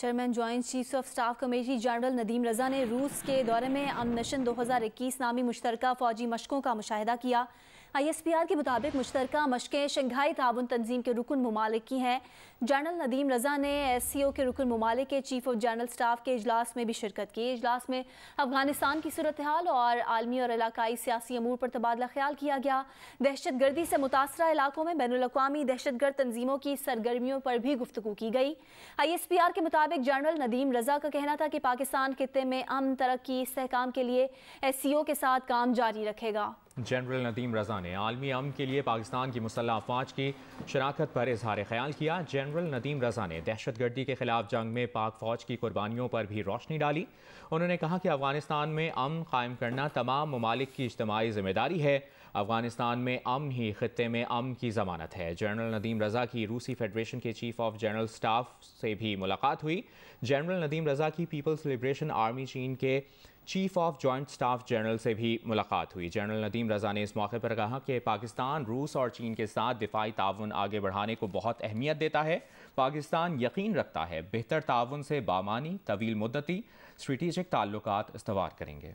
chairman joint chief of staff committee general Nadeem Raza ने रूस के दौरे में दो हज़ार 2021 नामी मुश्तरक फौजी मशकों का मुशाह किया आईएसपीआर के मुताबिक मुश्तर मशकें शंघाई ताउन तंजीम के रुकन ममालिक की हैं जनरल नदीम रजा ने एस सी ओ के रुकन ममालिक के चीफ ऑफ जनरल स्टाफ के अजलास में भी शिरकत की अजलास में अफगानिस्तान की सूरत हाल और आलमी और इलाकई सियासी अमूर पर तबादला ख्याल किया गया दहशत गर्दी से मुतासर इलाकों में बैन अवी दहशत गर्द तंजीमों की सरगर्मियों पर भी गुफ्तु की गई आई एस पी आर के मुताबिक जनरल नदीम रजा का कहना था कि पाकिस्तान खत्े में अम तरक्की इसकाम के लिए एस सी ओ के साथ काम जारी रखेगा जनरल नदीम रज़ा ने आलमी अम के लिए पाकिस्तान की मुसल्ह अफवाज की शराखत पर इजहार ख्याल किया जनरल नदीम रज़ा ने दहशत गर्दी के खिलाफ जंग में पाक फ़ौज की कुर्बानियों पर भी रोशनी डाली उन्होंने कहा कि अफ़गानिस्तान में अम कायम करना तमाम ममालिक की इज्तमाही जिम्मेदारी है अफगानिस्तान में अम ही खत्े में अम की जमानत है जनरल नदीम रज़ा की रूसी फेडरेशन के चीफ ऑफ जनरल स्टाफ से भी मुलाकात हुई जनरल नदीम रज़ा की पीपल्स लिब्रेशन आर्मी चीन के chief of joint staff general से भी मुलाकात हुई जनरल नदीम वसीम रजा ने इस मौके पर कहा कि पाकिस्तान रूस और चीन के साथ दिफाई ताउन आगे बढ़ाने को बहुत अहमियत देता है पाकिस्तान यकीन रखता है बेहतर ताउन से बामानी तवील मुद्दती स्ट्रेटिजिक ताल्लुक इस्तवार करेंगे